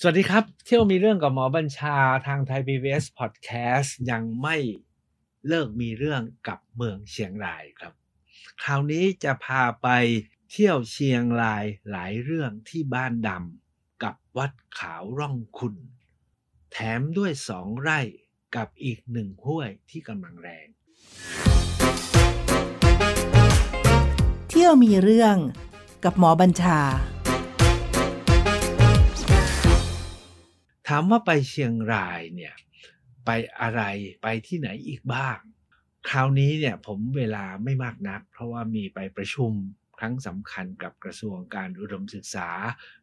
สวัสดีครับ เที่ยวมีเรื่องกับหมอบัญชาทางไทยพีบีเอสพอดแคสต์ยังไม่เลิกมีเรื่องกับเมืองเชียงรายครับคราวนี้จะพาไปเที่ยวเชียงรายหลายเรื่องที่บ้านดำกับวัดขาวร่องคุณ แถมด้วยสองไร่กับอีกหนึ่งห้วยที่กำลังแรง เที่ยวมีเรื่องกับหมอบัญชาถามว่าไปเชียงรายเนี่ยไปอะไรไปที่ไหนอีกบ้าง คราวนี้เนี่ยผมเวลาไม่มากนัก เพราะว่ามีไปประชุม ครั้งสำคัญกับกระทรวงการอุดมศึกษา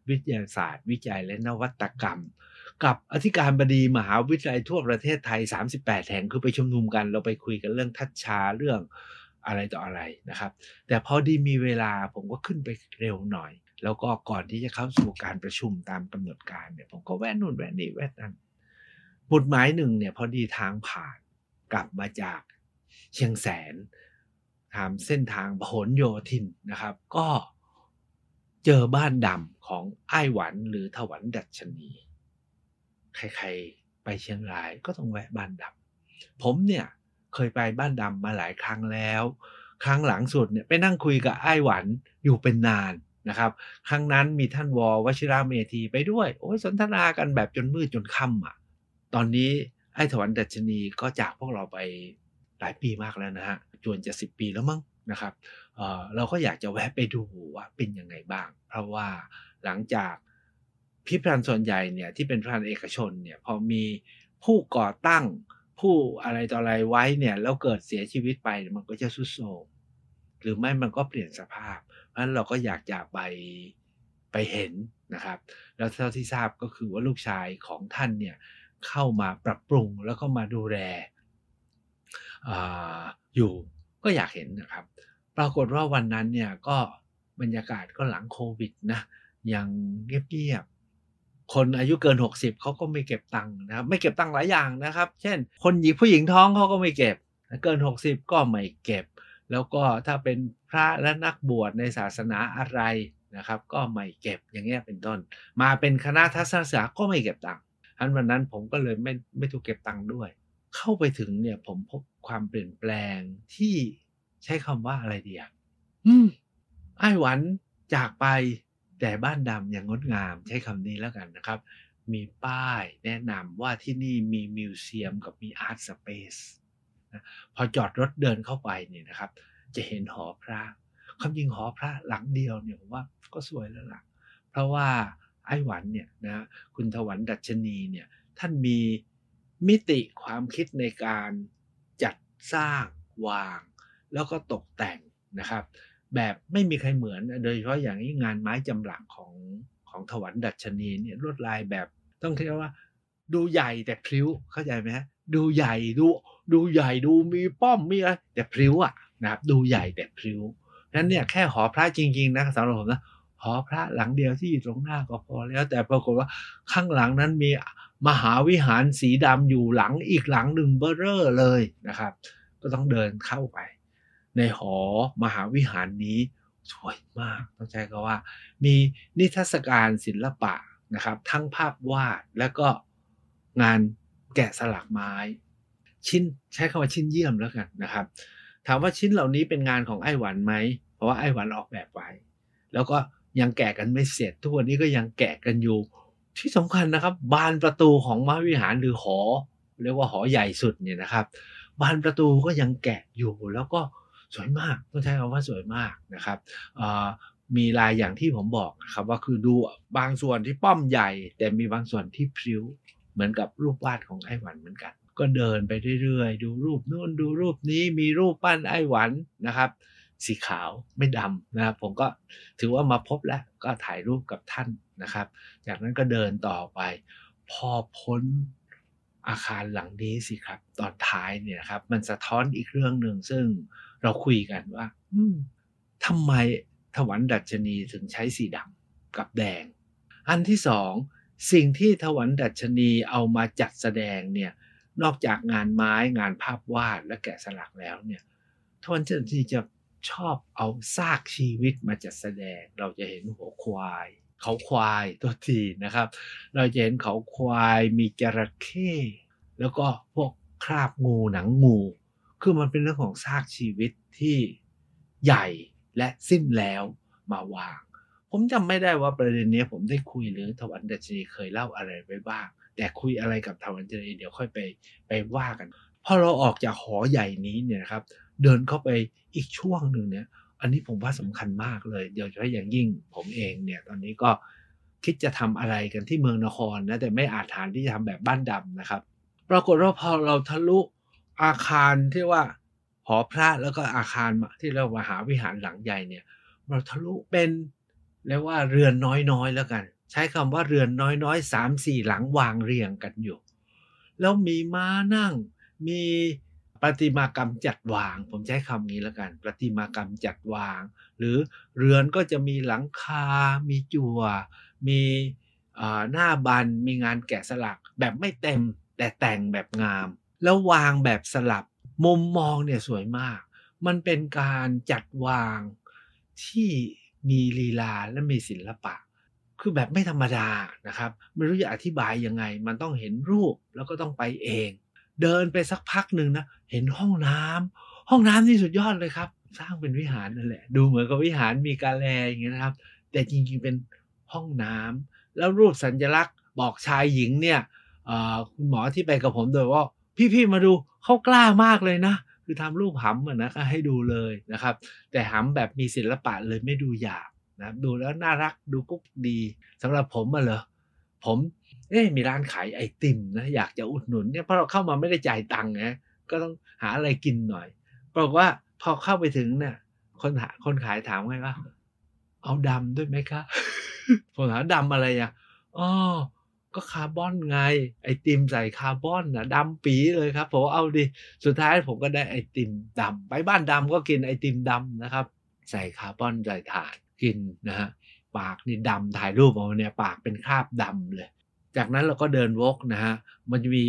วิทยาศาสตร์ วิจัยและนวัตกรรม กับอธิการบดีมหาวิทยาลัยทั่วประเทศไทย 38 แห่งคือไปชุมนุมกัน เราไปคุยกันเรื่องทัชชา เรื่องอะไรต่ออะไรนะครับ แต่พอดีมีเวลาผมก็ขึ้นไปเร็วหน่อยแล้วก็ก่อนที่จะเข้าสู่การประชุมตามกำหนดการเนี่ยผมก็แวะนู่นแวะนี่แวะนั่นบดหมายหนึ่งเนี่ยพอดีทางผ่านกลับมาจากเชียงแสนทำเส้นทางผหลโยธินนะครับ ก็เจอบ้านดำของไอ้หวันหรือถวันดัชนี ใครๆไปเชียงรายก็ต้องแวะบ้านดำผมเนี่ยเคยไปบ้านดำมาหลาย ครั้งแล้ว ครั้งหลังสุดเนี่ยไปนั่งคุยกับไอ้หวันอยู่เป็นนานนะครับครั้งนั้นมีท่านวอวชิราเมธีไปด้วย โอ้ยสนทนา กันแบบจนมืดจนค่ำอ่ะตอนนี้ไอ้ถวันดัชนีก็จากพวกเราไปหลายปีมากแล้วนะฮะจวนจะสิบปีแล้วมั้งนะครับเเราก็อยากจะแวะไปดูว่าเป็นยังไงบ้าง เพราะว่าหลังจากพิพิธภัณฑ์ส่วนใหญ่เนี่ยที่เป็นพิพิธภัณฑ์เอกชนเนี่ยพอมีผู้ก่อตั้งผู้อะไรต่ออะไรไว้เนี่ยแล้วเกิดเสียชีวิตไป มันก็จะสุดโทรมหรือไม่มันก็เปลี่ยนสภาพอันเราก็อยากจะไปไปเห็นนะครับ แล้วเท่าที่ทราบก็คือว่าลูกชายของท่านเนี่ยเข้ามาปรับปรุงแล้วก็มาดูแลออยู่ก็อยากเห็นนะครับ ปรากฏว่าวันนั้นเนี่ยก็บรรยากาศก็หลังโควิดนะยังเงียบๆคนอายุเกิน 60เขาก็ไม่เก็บตังค์นะครับไม่เก็บตังค์หลายอย่างนะครับ เช่น คนหญิงผู้หญิงท้องเขาก็ไม่เก็บ เกิน 60 ก็ไม่เก็บแล้วก็ถ้าเป็นพระและนักบวชในศาสนาอะไรนะครับ ก็ไม่เก็บอย่างเงี้ยเป็นต้น มาเป็นคณะทัศนศึกษาก็ไม่เก็บตังค์ทันวันนั้นผมก็เลยไม่ไม่ถูกเก็บตังค์ด้วย เข้าไปถึงเนี่ยผมพบความเปลี่ยนแปลงที่ใช้คำว่าอะไรเดียวอืมไอ้หวันจากไปแต่บ้านดำยังงดงามใช้คำนี้แล้วกันนะครับ มีป้ายแนะนำว่าที่นี่มีมิวเซียมกับมีอาร์ตสเปซะพอจอดรถเดินเข้าไปเนี่ยนะครับ จะเห็นหอพระคำยิงหอพระหลังเดียวเนี่ยผมว่าก็สวยแล้วล่ะ เพราะว่าไอ้หวันเนี่ยนะคุณถวันดัชนีเนี่ยท่านมีมิติความคิดในการจัดสร้างวาง แล้วก็ตกแต่งนะครับ แบบไม่มีใครเหมือน โดยเฉพาะอย่างนี้งานไม้จำหลักของของถวันดัชนีเนี่ยลวดลายแบบต้องเรียกว่า ดูใหญ่แต่พลิ้วเข้าใจไหมฮะดูใหญ่ดูดูใหญ่ดูมีป้อมมีอะไรแต่พริ้วอ่ะนะครับดูใหญ่แต่พริ้วนั้นเนี่ยแค่หอพระจริงๆนะสำหรับผมนะหอพระหลังเดียวที่อยู่ตรงหน้าก็พอแล้วแต่ปรากฏว่าข้างหลังนั้นมีมหาวิหารสีดำอยู่หลัง อีกหลังหนึ่งเบ้อเรอเลยนะครับ ก็ต้องเดินเข้าไป ในหอมหาวิหารนี้สวยมากต้องใช้คำว่า มีนิทรรศการศิลปะนะครับ ทั้งภาพวาดแล้วก็งานแกะสลักไม้ ชิ้นใช้คำว่าชิ้นเยี่ยมแล้วกันนะครับ ถามว่าชิ้นเหล่านี้เป็นงานของไอ้หวันไหมเพราะว่าไอ้หวันออกแบบไว้ แล้วก็ยังแกะกันไม่เสร็จทุกวันนี้ก็ยังแกะกันอยู่ ที่สำคัญนะครับ บานประตูของมหาวิหารหรือหอเรียกว่าหอใหญ่สุดเนี่ยนะครับ บานประตูก็ยังแกะอยู่แล้วก็สวยมากต้องใช้คำว่าสวยมากนะครับมีลายอย่างที่ผมบอกนะครับว่าคือดูบางส่วนที่ป้อมใหญ่ แต่มีบางส่วนที่พริ้วเหมือนกับรูปวาดของไอ้หวันเหมือนกัน ก็เดินไปเรื่อยๆ ดูรูปนู่นดูรูปนี้ มีรูปปั้นไอ้หวันนะครับ สีขาวไม่ดำนะครับผมก็ถือว่ามาพบแล้ว ก็ถ่ายรูปกับท่านนะครับ จากนั้นก็เดินต่อไป พอพ้นอาคารหลังนี้สิครับ ตอนท้ายเนี่ยครับ มันสะท้อนอีกเรื่องหนึ่งซึ่งเราคุยกันว่าทำไมถวันดัชนีถึงใช้สีดำกับแดง อันที่สองสิ่งที่ถวันดัชนีเอามาจัดแสดงเนี่ยนอกจากงานไม้งานภาพวาดและแกะสลักแล้วเนี่ยทวันดัชนีจะชอบเอาซากชีวิตมาจัดแสดง เราจะเห็นหัวควาย เขาควายตัวทีนะครับ เราจะเห็นเขาควาย มีจระเข้แล้วก็พวกคราบงูหนังงูคือมันเป็นเรื่องของซากชีวิตที่ใหญ่และสิ้นแล้วมาวางผมจำไม่ได้ว่าประเด็นนี้ผมได้คุยหรือทวันดัชนีเคยเล่าอะไรไว้บ้าง แต่คุยอะไรกับทวันดัชนีเดี๋ยวค่อยไปไปว่ากันพอเราออกจากหอใหญ่นี้เนี่ยครับเดินเข้าไปอีกช่วงหนึ่งเนี่ยอันนี้ผมว่าสำคัญมากเลยเดี๋ยวจะอย่างยิ่ง ผมเองเนี่ยตอนนี้ก็คิดจะทำอะไรกันที่เมืองนครนะแต่ไม่อาจฐานที่จะทำแบบบ้านดำนะครับ ปรากฏว่าพอเราทะลุอาคารที่ว่าหอพระแล้วก็อาคารที่เรามหาวิหารหลังใหญ่เนี่ยเราทะลุเป็นเรียกว่าเรือนน้อยๆแล้วกัน ใช้คำว่าเรือนน้อยๆสามสี่หลังวางเรียงกันอยู่แล้วมีม้านั่งมีประติมากรรมจัดวางผมใช้คำนี้แล้วกันประติมากรรมจัดวาง หรือเรือนก็จะมีหลังคา มีจัว่ว มีหน้าบัน มีงานแกะสลักแบบไม่เต็มแต่แต่งแบบงาม แล้ววางแบบสลับมุมมองเนี่ยสวยมาก มันเป็นการจัดวางที่มีลีลาและมีศิละปะ คือแบบไม่ธรรมดานะครับ ไม่รู้จะอธิบายยังไง มันต้องเห็นรูปแล้วก็ต้องไปเอง เดินไปสักพักหนึ่งนะเห็นห้องน้ำ ห้องน้ำนี่สุดยอดเลยครับ สร้างเป็นวิหารนั่นแหละดูเหมือนกับวิหารมีกาแลอย่างเงี้ยนะครับ แต่จริงๆเป็นห้องน้ำ แล้วรูปสัญลักษณ์ บอกชายหญิงเนี่ยคุณหมอที่ไปกับผมโดยว่าพี่ๆมาดูเขากล้ามากเลยนะคือทำรูปหำนะก็ให้ดูเลยนะครับ แต่หำแบบมีศิลปะเลยไม่ดูหยาบนะดูแล้วน่ารักดูกุ๊กดี สำหรับผมอะเหรอ ผมเอ๊มีร้านขายไอติมนะอยากจะอุดหนุนเนี่ยเพราะเราเข้ามาไม่ได้จ่ายตังค์นะก็ต้องหาอะไรกินหน่อยปรากว่าพอเข้าไปถึงเนี่ยคนหาคนขายถามไงว่าเอาดำด้วยไหมคะผมถามดำอะไรอะอ๋อก็คาร์บอนไงไอติมใส่คาร์บอนนะดำปีเลยครับผมเอาดิสุดท้ายผมก็ได้ไอติมดำ ไปบ้านดำก็กินไอติมดำนะครับใส่คาร์บอนใส่ถ่านกินนะฮะปากนี่ดำถ่ายรูปออกมาเนี่ยปากเป็นคราบดำเลย จากนั้นเราก็เดินวกนะฮะมันจะมี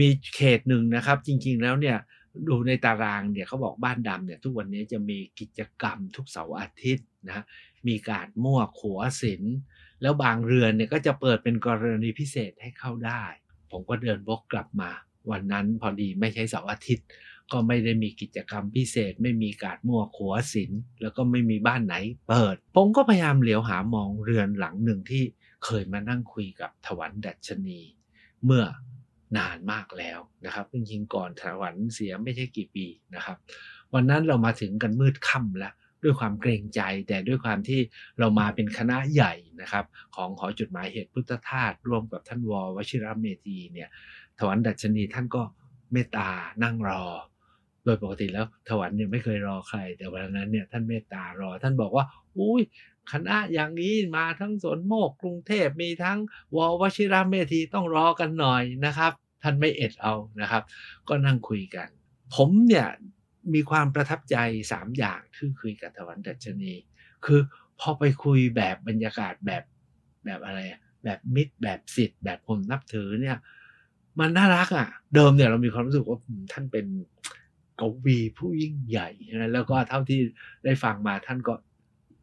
มีเขตหนึ่งนะครับ จริงๆแล้วเนี่ยดูในตารางเนี่ยเขาบอกบ้านดำเนี่ยทุกวันนี้จะมีกิจกรรมทุกเสาร์อาทิตย์นะมีการมั่วขัวศิลป์แล้วบางเรือนเนี่ยก็จะเปิดเป็นกรณีพิเศษให้เข้าได้ ผมก็เดินบกกลับมา วันนั้นพอดีไม่ใช่เสาร์อาทิตย์ ก็ไม่ได้มีกิจกรรมพิเศษไม่มีการมั่วขัวศิลแล้วก็ไม่มีบ้านไหนเปิด ผมก็พยายามเหลียวหามองเรือนหลังหนึ่งที่เคยมานั่งคุยกับถวันดัชนี เมื่อนานมากแล้วนะครับจริงๆก่อนถวันเสียไม่ใช่กี่ปีนะครับ วันนั้นเรามาถึงกันมืดค่ำแล้วด้วยความเกรงใจแต่ด้วยความที่เรามาเป็นคณะใหญ่นะครับ ของขอจุดหมายเหตุพุทธทาสร่วมกับท่านววชิรเมธีเนี่ยถวันดัชนีท่านก็เมตตานั่งรอ โดยปกติแล้วถวันเนี่ยไม่เคยรอใคร แต่วันนั้นเนี่ยท่านเมตตารอ ท่านบอกว่า อุ้ยคณะอย่างนี้มาทั้งสนโมกกรุงเทพมีทั้งววชิรเมธีต้องรอกันหน่อยนะครับ ท่านไม่เอ็ดเอานะครับ ก็นั่งคุยกัน ผมเนี่ยมีความประทับใจสามอย่างที่คุยกับทวันดัชนี คือพอไปคุยแบบบรรยากาศแบบแบบอะไร แบบมิตร แบบสิทธิ์ แบบคนนับถือเนี่ยมันน่ารักอะ่ะเดิมเนี่ยเรามีความรู้สึกว่าท่านเป็นกวีผู้ยิ่งใหญ่นะแล้วก็เท่าที่ได้ฟังมาท่านก็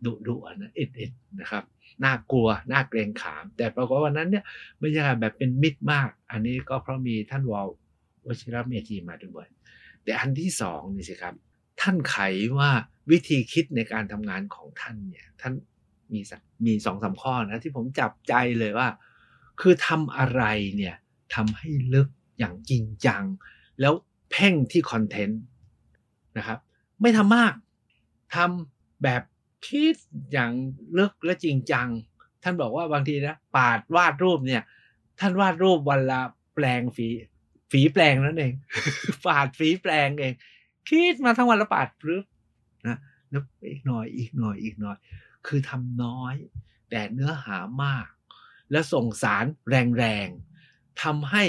ดุดุนะเอ็ดเอ็ดนะครับน่ากลัวน่าเกรงขาม แต่ปรากฏวันนั้นเนี่ยบรรยากาศแบบเป็นมิตรมาก อันนี้ก็เพราะมีท่านวอลวชิรเมธีมาด้วยแต่อันที่สองนี่สิครับท่านไขว่าวิธีคิดในการทำงานของท่านเนี่ยท่านมีมีสองสาข้อนะที่ผมจับใจเลยว่า คือทำอะไรเนี่ยทำให้ลึกอย่างจริงจัง แล้วเพ่งที่คอนเทนต์นะครับ ไม่ทำมากทำแบบคิดอย่างลึกและจริงจัง ท่านบอกว่าบางทีนะปาดวาดรูปเนี่ย ท่านวาดรูปวันละแปลงฝีฝีแปลงนั่นเองปาดฝีแปลงเองคิดมาทั้งวันละปาดรึบนะแล้วอีกหน่อยอีกหน่อยอีกหน่อย คือทำน้อยแต่เนื้อหามาก และส่งสารแรงๆทำให้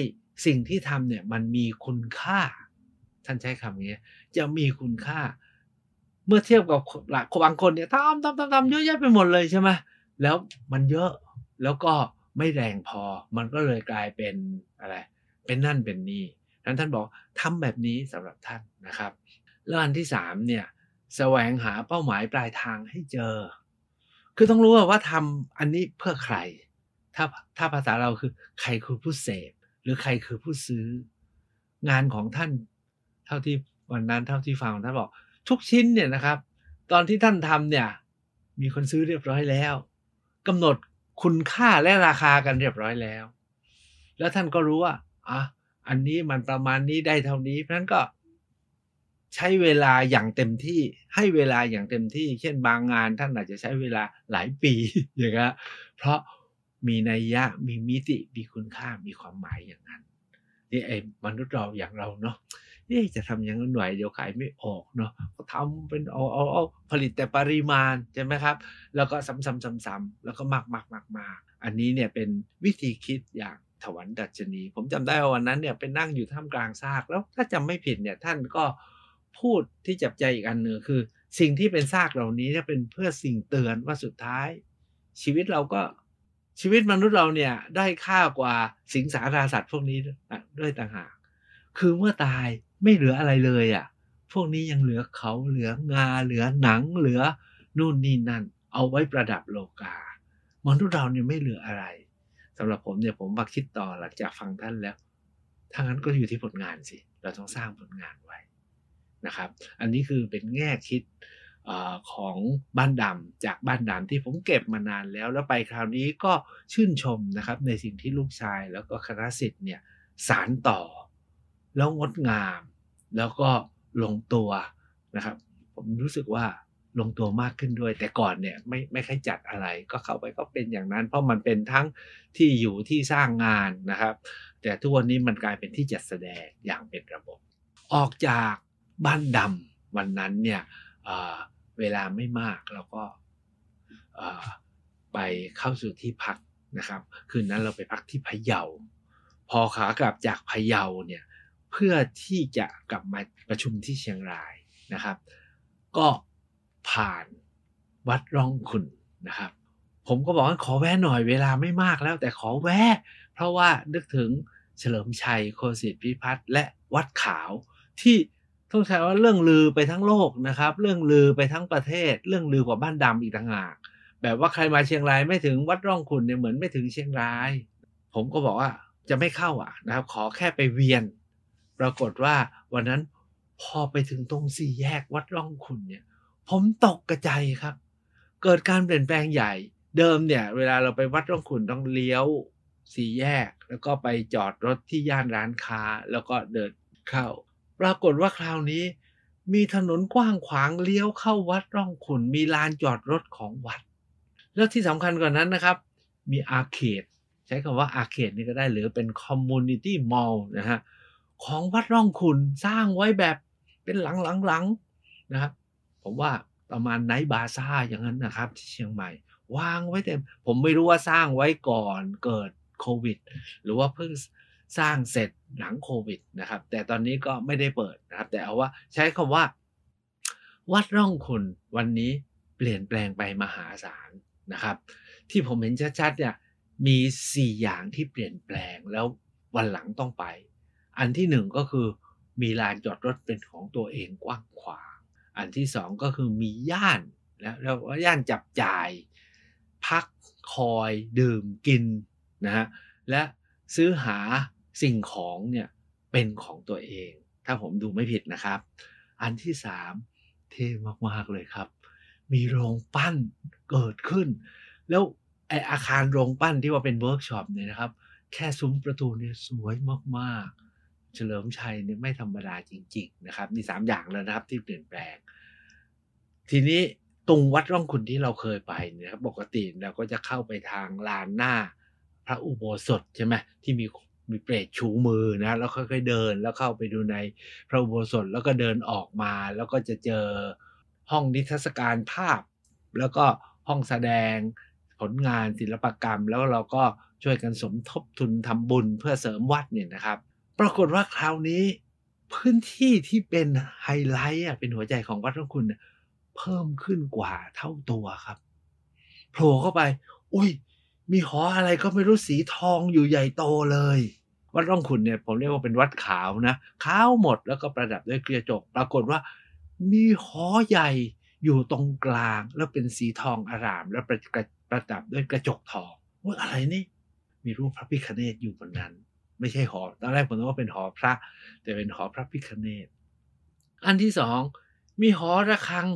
สิ่งที่ทำเนี่ย มันมีคุณค่า ท่านใช้คำนี้จะมีคุณค่า เมื่อเทียบกับหลบางคนเนี่ยทำทำทำทำเยอะแยะไปหมดเลยใช่ไหมแล้วมันเยอะแล้วก็ไม่แรงพอมันก็เลยกลายเป็นอะไรเป็นนั่น เป็นนี่นั้นท่านบอกทำแบบนี้สำหรับท่านนะครับแล้วอันที่สามเนี่ยแสวงหาเป้าหมายปลายทางให้เจอ คือต้องรู้ว่าทำอันนี้เพื่อใคร ถ้าถ้าภาษาเราคือใครคือผู้เสพหรือใครคือผู้ซื้อ งานของท่านเท่าที่วันนั้นเท่าที่ฟังท่านบอกทุกชิ้นเนี่ยนะครับ ตอนที่ท่านทำเนี่ยมีคนซื้อเรียบร้อยแล้วกำหนดคุณค่าและราคากันเรียบร้อยแล้ว แล้วท่านก็รู้ว่าอ่ะอันนี้มันประมาณนี้ได้เท่านี้ เพราะนั้นก็ใช้เวลาอย่างเต็มที่ ให้เวลาอย่างเต็มที่ เช่นบางงานท่านอาจจะใช้เวลาหลายปี อย่างเงี้ยเพราะมีนัยยะ มีมิติ มีคุณค่า มีความหมายอย่างนั้น นี่ไอ้มนุษย์เราอย่างเราเนาะนี่จะทำอย่างนั้นหน่อยเดี๋ยวขายไม่ออกเนาะ ก็ทำเป็นเอาเอาเอาผลิตแต่ปริมาณใช่ไหมครับ แล้วก็ซ้ำๆๆ ๆ แล้วก็มากมๆกมกมกอันนี้เนี่ยเป็นวิธีคิดอย่างถวันดัชนีผมจำได้ว่าวันนั้นเนี่ยเป็นั่งอยู่ท่ามกลางซากแล้ว ถ้าจำไม่ผิดเนี่ยท่านก็พูดที่จับใจอีกอันหนึ่งคือ สิ่งที่เป็นซากเหล่านี้เนี่ยเป็นเพื่อสิ่งเตือนว่าสุดท้าย ชีวิตเราก็ชีวิตมนุษย์เราเนี่ยได้ค่ากว่าสิงสาราสัตว์พวกนี้ ด้วยต่างหากคือเมื่อตายไม่เหลืออะไรเลยอะ่ะพวกนี้ยังเหลือเขาเหลืองาเหลือหนัง เหลือนู่นนี่นั่น เอาไว้ประดับโลกามนุษย์เราเนี่ยไม่เหลืออะไรสำหรับผมเนี่ยผมมาคิดต่อหลังจากฟังท่านแล้ว ถ้างั้นก็อยู่ที่ผลงานสิ เราต้องสร้างผลงานไว้นะครับ อันนี้คือเป็นแง่คิดอของบ้านดำจากบ้านดำที่ผมเก็บมานานแล้ว แล้วไปคราวนี้ก็ชื่นชมนะครับ ในสิ่งที่ลูกชายแล้วก็คณะสิทธิ์เนี่ยสารต่อ แล้วงดงาม แล้วก็ลงตัวนะครับ ผมรู้สึกว่าลงตัวมากขึ้นด้วยแต่ก่อนเนี่ยไม่ไม่ค่อยจัดอะไรก็เข้าไปก็เป็นอย่างนั้น เพราะมันเป็นทั้งที่อยู่ที่สร้างงานนะครับ แต่ทุกวันนี้มันกลายเป็นที่จัดแสดงอย่างเป็นระบบ ออกจากบ้านดำวันนั้นเนี่ยเวลาไม่มากเราก็ไปเข้าสู่ที่พักนะครับ คืนนั้นเราไปพักที่พะเยา พอขากลับจากพะเยาเนี่ยเพื่อที่จะกลับมาประชุมที่เชียงรายนะครับ ก็ผ่านวัดร่องคุณนะครับ ผมก็บอกว่าขอแวะหน่อยเวลาไม่มากแล้วแต่ขอแวะเพราะว่านึกถึงเฉลิมชัยโคสิตพิพัฒน์และวัดขาวที่ต้องใช้ว่าเรื่องลือไปทั้งโลกนะครับ เรื่องลือไปทั้งประเทศ เรื่องลือกว่าบ้านดำอีกต่างหากแบบว่าใครมาเชียงรายไม่ถึงวัดร่องขุนเนี่ยเหมือนไม่ถึงเชียงราย ผมก็บอกว่าจะไม่เข้าอ่ะนะครับ ขอแค่ไปเวียน ปรากฏว่าวันนั้นพอไปถึงตรงสี่แยกวัดร่องขุนเนี่ยผมตกกระจายครับ เกิดการเปลี่ยนแปลงใหญ่ เดิมเนี่ย เวลาเราไปวัดร่องขุนต้องเลี้ยวสี่แยก แล้วก็ไปจอดรถที่ย่านร้านค้าแล้วก็เดินเข้า ปรากฏว่าคราวนี้มีถนนกว้างขวางเลี้ยวเข้าวัดร่องขุน มีลานจอดรถของวัด แล้วที่สำคัญกว่านนั้นนะครับ มีอาเขตใช้คำว่าอาเขตนี่ก็ได้หรือเป็นคอมมูนิตี้มอลล์นะฮะของวัดร่องขุนสร้างไว้แบบเป็นหลังๆนะครับผมว่าประมาณไนบาซ่าอย่างนั้นนะครับที่เชียงใหม่ วางไว้เต็มผมไม่รู้ว่าสร้างไว้ก่อนเกิดโควิด หรือว่าเพิ่งสร้างเสร็จหลังโควิดนะครับ แต่ตอนนี้ก็ไม่ได้เปิดนะครับแต่เอาว่าใช้คำว่า วัดร่องคุณวันนี้เปลี่ยนแปลงไปมหาศาลนะครับ ที่ผมเห็นชัดๆเนี่ยมี4อย่างที่เปลี่ยนแปลงแล้ววันหลังต้องไป อันที่หนึ่งก็คือมีลานจอดรถเป็นของตัวเองกว้างขวางอันที่สองก็คือมีย่านนะแล้ว่าย่านจับจ่าย พักคอยดื่มกินนะฮะและซื้อหาสิ่งของเนี่ยเป็นของตัวเอง ถ้าผมดูไม่ผิดนะครับ อันที่สามเท่มากๆเลยครับ มีโรงปั้นเกิดขึ้น แล้วไออาคารโรงปั้นที่ว่าเป็นเวิร์กช็อปเนี่ยนะครับ แค่ซุ้มประตูเนี่ยสวยมากๆเฉลิมชัยเนี่ยไม่ธรรมดาจริง ๆนะครับ มี 3 อย่างแล้วนะครับที่เปลี่ยนแปลงทีนี้ตรงวัดร่องขุนที่เราเคยไปเนี่ยปกติเราก็จะเข้าไปทางลานหน้าพระอุโบสถใช่ไหมที่มีมีเปรตชูมือนะแล้วค่อย ๆเดิน แล้วเข้าไปดูในพระอุโบสถแล้วก็เดินออกมา แล้วก็จะเจอห้องนิทรรศการภาพ แล้วก็ห้องแสดงผลงานศิลปกรรมแล้วเราก็ช่วยกันสมทบทุนทำบุญเพื่อเสริมวัดเนี่ยนะครับ ปรากฏว่าคราวนี้พื้นที่ที่เป็นไฮไลท์อ่ะเป็นหัวใจของวัดร่องคุณนเพิ่มขึ้นกว่าเท่าตัวครับ โผล่เข้าไป อุ้ย มีหออะไรก็ไม่รู้สีทองอยู่ใหญ่โตเลยวัดร่องขุนเนี่ยผมเรียกว่าเป็นวัดขาวนะขาวหมดแล้วก็ประดับด้วยเกลียวจก ปรากฏว่ามีหอใหญ่อยู่ตรงกลางแล้วเป็นสีทองอารามแล้วประประดับด้วยกระจกทอง ว่าอะไรนี่ มีรูปพระพิคเนตอยู่บนนั้นไม่ใช่หอตอนแรกผมนึกว่าเป็นหอพระ แต่เป็นหอพระพิคเนตอันที่สองมีหอระฆัง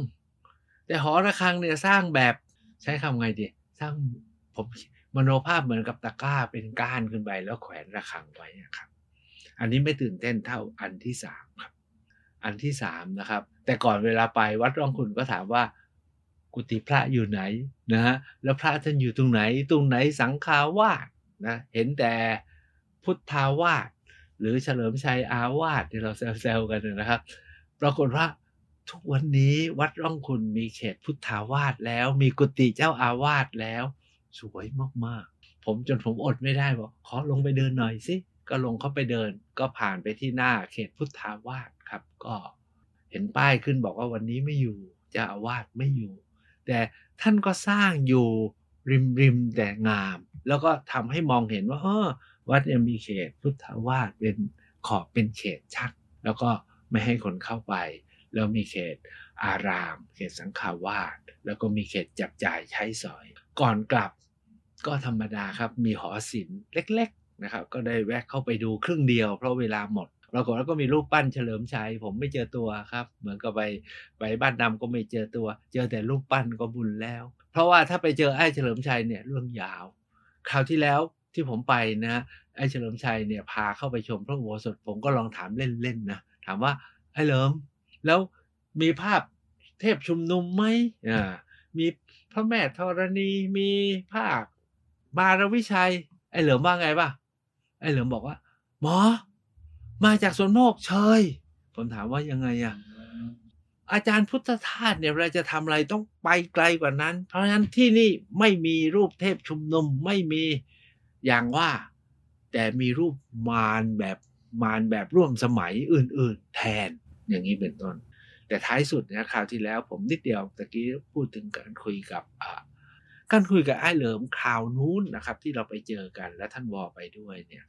แต่หอระฆังเนี่ยสร้างแบบใช้คำไงดี สร้างผมมโนภาพเหมือนกับตะกร้าเป็นก้านขึ้นไปแล้วแขวนระฆังไว้นะครับ อันนี้ไม่ตื่นเต้นเท่าอันที่สามครับ อันที่สามนะครับ แต่ก่อนเวลาไปวัดร่องขุนก็ถามว่า กุฏิพระอยู่ไหนนะฮะแล้วพระท่านอยู่ตรงไหนตรงไหนสังฆาวาสนะเห็นแต่พุทธาวาสหรือเฉลิมชัยอาวาสที่เราแซวๆกันนะครับปรากฏว่าทุกวันนี้วัดร่องคุณมีเขตพุทธาวาสแล้ว มีกุฏิเจ้าอาวาสแล้ว สวยมากๆผมจนผมอดไม่ได้บอกขอลงไปเดินหน่อยสิ ก็ลงเข้าไปเดิน ก็ผ่านไปที่หน้าเขตพุทธาวาสครับ ก็เห็นป้ายขึ้นบอกว่าวันนี้ไม่อยู่เจ้าอาวาสไม่อยู่ แต่ท่านก็สร้างอยู่ริมริมแต่งาม แล้วก็ทำให้มองเห็นว่าเออวัดยังมีเขตพุทธาวาสเป็นขอบเป็นเขตชัด แล้วก็ไม่ให้คนเข้าไปแล้วมีเขตอาราม เขตสังฆาวาสแล้วก็มีเขตจับจ่ายใช้สอย ก่อนกลับก็ธรรมดาครับมีหอศิลป์เล็กๆนะครับ ก็ได้แวะเข้าไปดูครึ่งเดียว เพราะเวลาหมดปรากฏแล้วก็มีรูปปั้นเฉลิมชัย ผมไม่เจอตัวครับ เหมือนกับไปไปบ้านดำก็ไม่เจอตัว เจอแต่รูปปั้นก็บุญแล้ว เพราะว่าถ้าไปเจอไอ้เฉลิมชัยเนี่ยเรื่องยาว คราวที่แล้วที่ผมไปนะไอ้เฉลิมชัยเนี่ยพาเข้าไปชมพระอุโบสถผมก็ลองถามเล่นๆนะ ถามว่าไอ้เฉลิมแล้วมีภาพเทพชุมนุมไหมอ่ามีพระแม่ธรณี มีภาพบารวิชัย ไอเหลิมว่าไงปะไอเหลิมบอกว่าหมอมาจากสวนโมกเชย ผมถามว่ายังไงอะอาจารย์พุทธทาสเนี่ยเราจะทำอะไรต้องไปไกลกว่านั้น เพราะฉะนั้นที่นี่ไม่มีรูปเทพชุมนุมไม่มีอย่างว่า แต่มีรูปมารแบบมารแบบร่วมสมัยอื่นๆ แทนอย่างนี้เป็นต้นแต่ท้ายสุดนะคราวที่แล้วผมนิดเดียวตะกี้พูดถึงการคุยกับการคุยกับไอ้เหลิมคราวนู้นนะครับ ที่เราไปเจอกัน และท่านวอไปด้วยเนี่ย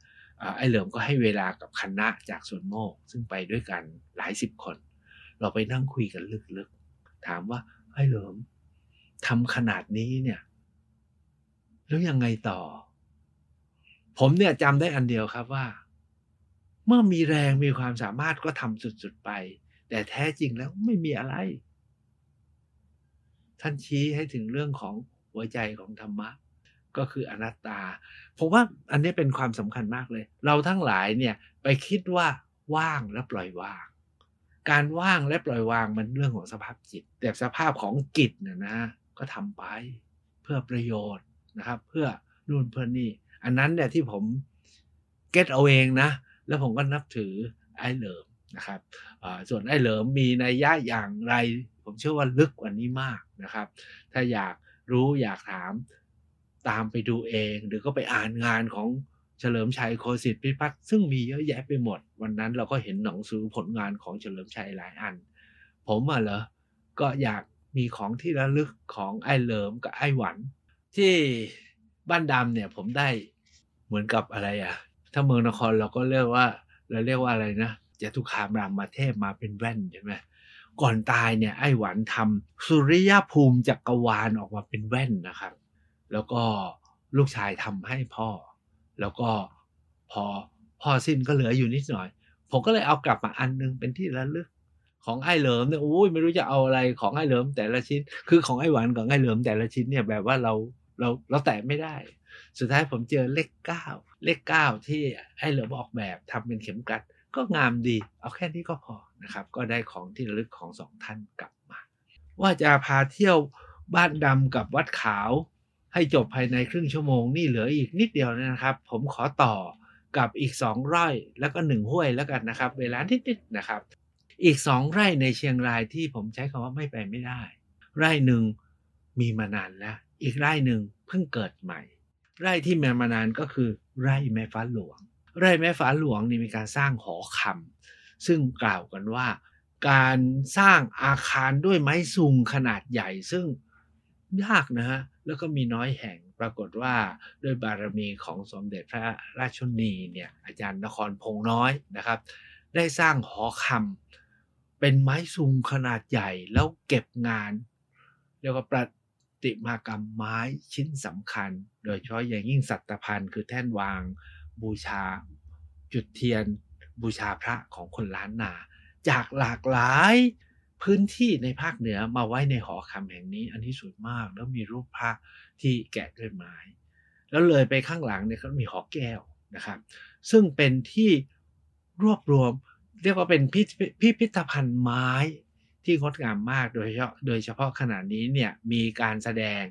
ไอ้เหลิมก็ให้เวลากับคณะจากสวนโมกซึ่งไปด้วยกันหลายสิบคน เราไปนั่งคุยกันลึกๆ ถามว่าไอ้เหลิมทำขนาดนี้เนี่ย แล้วยังไงต่อ ผมเนี่ยจำได้อันเดียวครับว่าเมื่อมีแรงมีความสามารถก็ทำสุดๆไป แต่แท้จริงแล้วไม่มีอะไร ท่านชี้ให้ถึงเรื่องของหัวใจของธรรมะ ก็คืออนัตตาผมว่าอันนี้เป็นความสำคัญมากเลย เราทั้งหลายเนี่ยไปคิดว่าว่างและปล่อยวาง การว่างและปล่อยวางมันเรื่องของสภาพจิตแต่สภาพของจิตเนี่ยนะก็ทำไปเพื่อประโยชน์นะครับ เพื่อนู่นเพื่อนี่ อันนั้นเนี่ยที่ผมเก็ตเอาเองนะแล้วผมก็นับถือไอ้เหลิมนะครับ ส่วนไอ้เหลิมมีนัยยะอย่างไร ผมเชื่อว่าลึกกว่านี้มากนะครับ ถ้าอยากรู้อยากถามตามไปดูเองหรือก็ไปอ่านงานของเฉลิมชัยโคสิทธิพิพัฒน์ซึ่งมีเยอะแยะไปหมดวันนั้นเราก็เห็นหนังสือผลงานของเฉลิมชัยหลายอัน ผมอ่ะเหรอก็อยากมีของที่ระลึกของไอ้เหลิมกับไอ้หวันที่บ้านดำเนี่ยผมได้เหมือนกับอะไรอะ่ะถ้าเมืองนครเราก็เรียกว่าเราเรียกว่าอะไรนะจทุคามรามมาเทพมาเป็นแว่นใช่ไหมก่อนตายเนี่ย ไอ้หวันทำสุริยภูมิจักกรวาลออกมาเป็นแว่นนะครับ แล้วก็ลูกชายทำให้พ่อ แล้วก็พอพ่อสิ้นก็เหลืออยู่นิดหน่อยผมก็เลยเอากลับมาอันนึงเป็นที่ระลึกของไอ้เหลิมเนี่ยโอ้ยไม่รู้จะเอาอะไรของไอ้เหลิมแต่ละชิ้น คือของไอ้หวานของไอ้เหลิมแต่ละชิ้นเนี่ยแบบว่าเราเราเราแตะไม่ได้สุดท้ายผมเจอเลขเก้าเลขเก้าที่ไอ้เหลือมออกแบบทำเป็นเข็มกัด ก็งามดี เอาแค่นี้ก็พอนะครับ ก็ได้ของที่ระลึกของสองท่านกลับมา ว่าจะพาเที่ยวบ้านดำกับวัดขาว ให้จบภายในครึ่งชั่วโมง นี่เหลืออีกนิดเดียวนะครับ ผมขอต่อกับอีกสองอยแล้วก็หนึ่งห้วยแล้วกันนะครับ เวลานิดๆนะครับ อีกสองไร่ในเชียงรายที่ผมใช้คำว่าไม่ไปไม่ได้ ไร่หนึ่งมีมานานแล้ว อีกไร่หนึ่งเพิ่งเกิดใหม่ไร่ที่มีมานานก็คือไร่แม่ฟ้าหลวง ไร่แม่ฟ้าหลวงนี่มีการสร้างหอคำซึ่งกล่าวกันว่าการสร้างอาคารด้วยไม้สูงขนาดใหญ่ ซึ่งยากนะฮะแล้วก็มีน้อยแห่งปรากฏว่าด้วยบารมีของสมเด็จพระราชนีเนี่ยอาจารย์นครพงน้อยนะครับ ได้สร้างหอคำเป็นไม้สูงขนาดใหญ่แล้วเก็บงานเรียกว่าประติมากรรมไม้ชิ้นสำคัญ โดยเฉพาะอย่างยิ่งสัตพันธ์คือแท่นวางบูชาจุดเทียนบูชาพระของคนล้านนา จากหลากหลายพื้นที่ในภาคเหนือมาไว้ในหอคำแห่งนี้อันนี้สวยมากแล้วมีรูปพระที่แกะด้วยไม้ แล้วเลยไปข้างหลังเนี่ยก็มีหอแก้วนะครับ ซึ่งเป็นที่รวบรวมเรียกว่าเป็นพิพิธภัณฑ์ไม้ที่งดงามมากโดยเฉพาะโดยเฉพาะขณะนี้เนี่ยมีการแสดง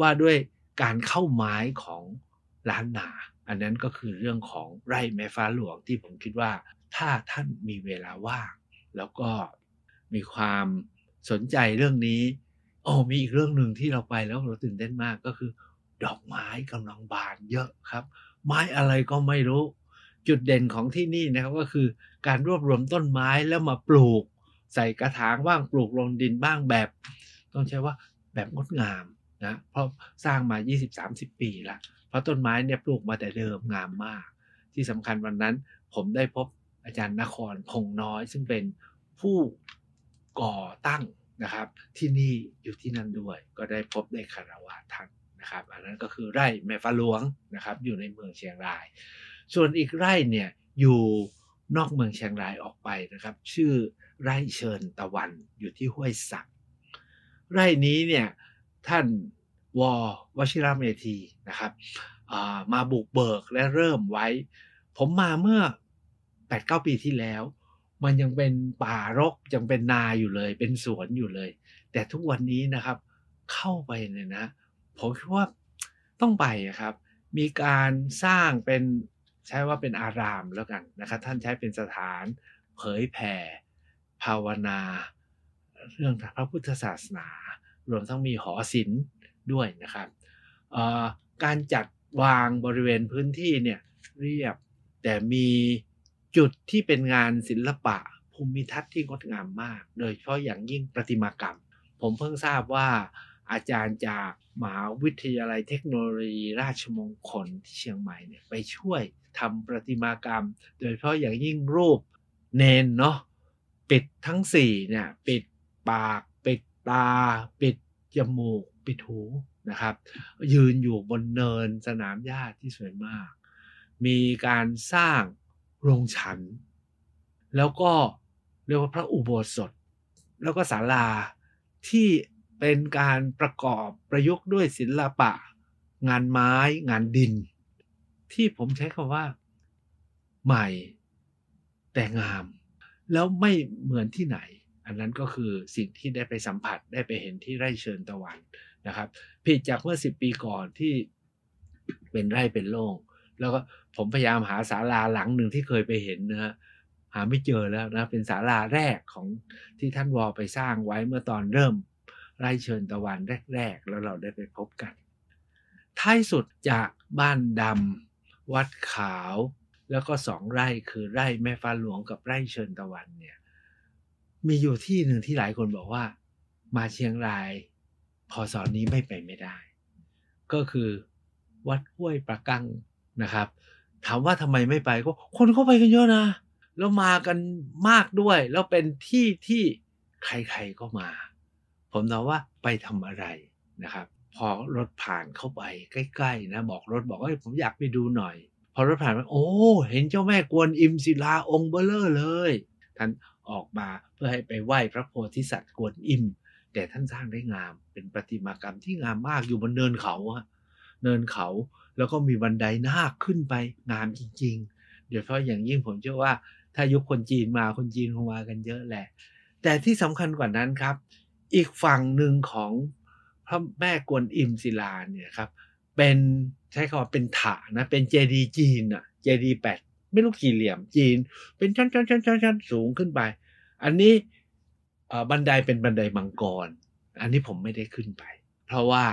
ว่าด้วยการเข้าไม้ของล้านนา อันนั้นก็คือเรื่องของไร่แม่ฟ้าหลวงที่ผมคิดว่าถ้าท่านมีเวลาว่างแล้วก็มีความสนใจเรื่องนี้โอ้มีอีกเรื่องหนึ่งที่เราไปแล้วเราตื่นเต้นมากก็คือ ดอกไม้กำลังบานเยอะครับ ไม้อะไรก็ไม่รู้จุดเด่นของที่นี่นะครับก็คือการรวบรวมต้นไม้แล้วมาปลูกใส่กระถางบ้างปลูกลงดินบ้างแบบ ต้องใช้ว่าแบบงดงามนะเพราะสร้างมา 20-30 ปีละ เพราะต้นไม้เนี่ยปลูกมาแต่เดิมงามมาก ที่สำคัญวันนั้น ผมได้พบอาจารย์นครพงน้อย ซึ่งเป็นผู้ก่อตั้งนะครับที่นี่อยู่ที่นั่นด้วย ก็ได้พบได้คารวะท่านนะครับอันนั้นก็คือไร่แม่ฟ้าหลวงนะครับ อยู่ในเมืองเชียงราย ส่วนอีกไร่เนี่ยอยู่นอกเมืองเชียงรายออกไปนะครับ ชื่อไร่เชิญตะวันอยู่ที่ห้วยสัก ไร่นี้เนี่ยท่านวอวชิรเมธีนะครับมาบุกเบิกและเริ่มไว้ ผมมาเมื่อ 8 9 ปีที่แล้ว มันยังเป็นป่ารก ยังเป็นนาอยู่เลย เป็นสวนอยู่เลย แต่ทุกวันนี้นะครับเข้าไปเนี่ยนะ ผมคิดว่าต้องไปครับ มีการสร้างเป็นใช้ว่าเป็นอารามแล้วกันนะครับท่านใช้เป็นสถานเผยแผ่ภาวนา เรื่องพระพุทธศาสนา รวมทั้งมีหอศิลป์ด้วยนะครับการจัดวางบริเวณพื้นที่เนี่ยเรียบ แต่มีจุดที่เป็นงานศิลปะ ภูมิทัศน์ที่งดงามมาก โดยเฉพาะอย่างยิ่งประติมากรรม ผมเพิ่งทราบว่าอาจารย์จากมหาวิทยาลัยเทคโนโลยีราชมงคลที่เชียงใหม่เนี่ยไปช่วยทำประติมากรรม โดยเฉพาะอย่างยิ่งรูปเนนเนาะปิดทั้งสี่เนี่ยปิดปากปิดตา ปิดจมูก ปิดหูนะครับ ยืนอยู่บนเนินสนามหญ้าที่สวยมาก มีการสร้างโรงฉัน แล้วก็เรียกว่าพระอุโบสถ แล้วก็ศาลาที่เป็นการประกอบประยุกต์ด้วยศิลปะ งานไม้งานดินที่ผมใช้คำว่าใหม่แต่งาม แล้วไม่เหมือนที่ไหน อันนั้นก็คือสิ่งที่ได้ไปสัมผัสได้ไปเห็นที่ไร่เชิญตะวันนะครับผิดจากเมื่อสิบปีก่อนที่เป็นไร่เป็นโล่งแล้วก็ผมพยายามหาศาลาหลังหนึ่งที่เคยไปเห็นนะฮะหาไม่เจอแล้วนะเป็นศาลาแรกของที่ท่านวอไปสร้างไว้เมื่อตอนเริ่มไร่เชิญตะวันแรกๆแล้วเราได้ไปพบกันท้ายสุดจากบ้านดำวัดขาวแล้วก็สองไร่คือไร่แม่ฟ้าหลวงกับไร่เชิญตะวันเนี่ย มีอยู่ที่หนึ่งที่หลายคนบอกว่ามาเชียงราย พอสอนนี้ไม่ไปไม่ได้ ก็คือวัดห้วยประกังนะครับ ถามว่าทำไมไม่ไปก็คนเข้าไปกันเยอะนะแล้วมากันมากด้วย แล้วเป็นที่ที่ใครๆก็มา ผมตอบว่าไปทำอะไรนะครับพอรถผ่านเข้าไปใกล้ๆนะบอกรถบอกว่าผมอยากไปดูหน่อย พอรถผ่านไปโอ้ เห็นเจ้าแม่กวนอิมศิลาองค์เบลเลอร์เลย ท่านออกมาเพื่อให้ไปไหว้พระโพธิสัตว์กวนอิม แต่ท่านสร้างได้งาม เป็นประติมากรรมที่งามมากอยู่บนเนินเขาเนินเขาแล้วก็มีบันไดนาคขึ้นไป งามจริงๆโดยเฉพาะอย่างยิ่งผมเชื่อว่าถ้ายุคคนจีนมาคนจีนคงมากันเยอะแหละ แต่ที่สำคัญกว่านั้นครับ อีกฝั่งหนึ่งของระแม่กวนอิมศิลาเนี่ยครับเป็นใช้คำว่าเป็นฐานนะเป็นเจดีจีนอะเจดีแปดไม่รู้กี่เหลี่ยมจีนเป็นชั้นชั้นชั้นชั้นชั้นสูงขึ้นไป อันนี้บันไดเป็นบันไดมังกรอันนี้ผมไม่ได้ขึ้นไป เพราะว่า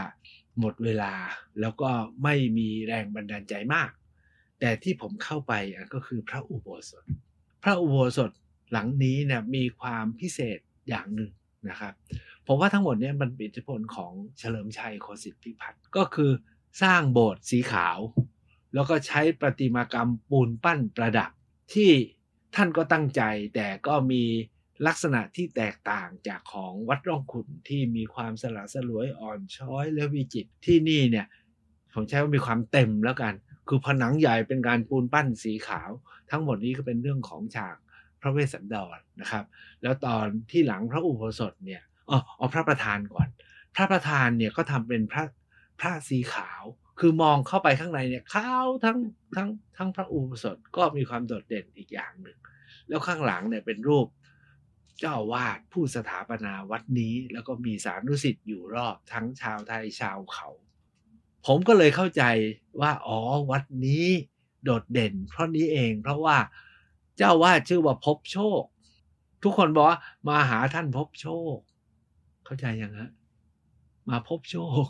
หมดเวลาแล้วก็ไม่มีแรงบันดาลใจมาก แต่ที่ผมเข้าไปก็คือพระอุโบสถ พระอุโบสถหลังนี้เนี่ยมีความพิเศษอย่างหนึ่งนะครับผมว่าทั้งหมดนี้มันเป็นอิทธิพลของเฉลิมชัยโคสิทธิพิพัฒน์ก็คือสร้างโบสถ์สีขาว แล้วก็ใช้ประติมากรรมปูนปั้นประดับ ที่ท่านก็ตั้งใจแต่ก็มีลักษณะที่แตกต่างจากของวัดร่องขุนที่มีความสละสลวยอ่อนช้อยและวิจิตที่นี่เนี่ยผมใช้ว่ามีความเต็มแล้วกัน คือผนังใหญ่เป็นการปูนปั้นสีขาว ทั้งหมดนี้ก็เป็นเรื่องของฉากพระเวสสันดรนะครับ แล้วตอนที่หลังพระอุโบสถเนี่ยอ๋ออพระประธานก่อน พระประธานเนี่ยก็ทำเป็นพระพระสีขาวคือมองเข้าไปข้างในเนี่ยขาวทั้งทั้งทั้งพระอุโบสถก็มีความโดดเด่นอีกอย่างหนึ่งแล้วข้างหลังเนี่ยเป็นรูปเจ้าวาดผู้สถาปนาวัดนี้ แล้วก็มีสารุสิทธิ์อยู่รอบทั้งชาวไทยชาวเขา ผมก็เลยเข้าใจว่าอ๋อวัดนี้โดดเด่นเพราะนี้เองเพราะว่าเจ้าวาดชื่อว่าพบโชค ทุกคนบอกว่ามาหาท่านพบโชค เข้าใจยังฮะมาพบโชค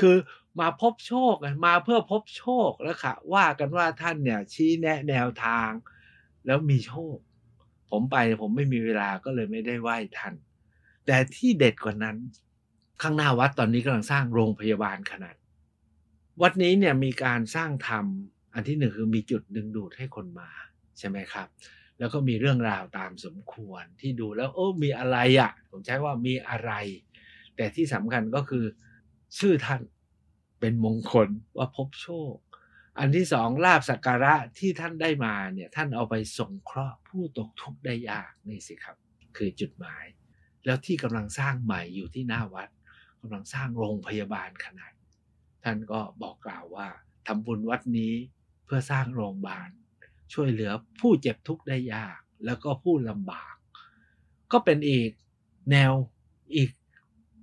คือมาพบโชคมาเพื่อพบโชคแล้วค่ะว่ากันว่าท่านเนี่ยชี้แนะแนวทางแล้วมีโชค ผมไปผมไม่มีเวลาก็เลยไม่ได้ไหว้ท่าน แต่ที่เด็ดกว่านั้น ข้างหน้าวัดตอนนี้กำลังสร้างโรงพยาบาลขนาด วัดนี้เนี่ยมีการสร้างธรรมอันที่หนึ่งคือมีจุดดึงดูดให้คนมาใช่ไหมครับ แล้วก็มีเรื่องราวตามสมควรที่ดูแล้ว โอ้มีอะไรอะ่ะผมใช้ว่ามีอะไร แต่ที่สำคัญก็คือชื่อท่านเป็นมงคลว่าพบโชค อันที่สองลาบสักการะที่ท่านได้มาเนี่ยท่านเอาไปสงเคราะห์ผู้ตกทุกข์ได้ยากนี่สิครับ คือจุดหมาย แล้วที่กำลังสร้างใหม่อยู่ที่หน้าวัดกำลังสร้างโรงพยาบาลขนาด ท่านก็บอกกล่าวว่าทำบุญวัดนี้เพื่อสร้างโรงพยาบาลช่วยเหลือผู้เจ็บทุกข์ได้ยาก แล้วก็ผู้ลำบาก ก็เป็นอีกแนวอีก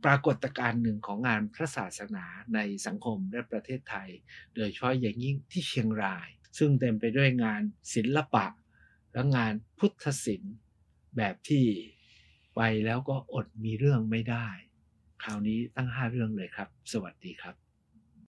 ปรากฏการณ์หนึ่งของงานพระศาสนาในสังคมและประเทศไทย โดยเฉพาะอย่างยิ่งที่เชียงราย ซึ่งเต็มไปด้วยงานศิลปะและงานพุทธศิลป์แบบที่ไปแล้วก็อดมีเรื่องไม่ได้ คราวนี้ตั้งห้าเรื่องเลยครับ สวัสดีครับ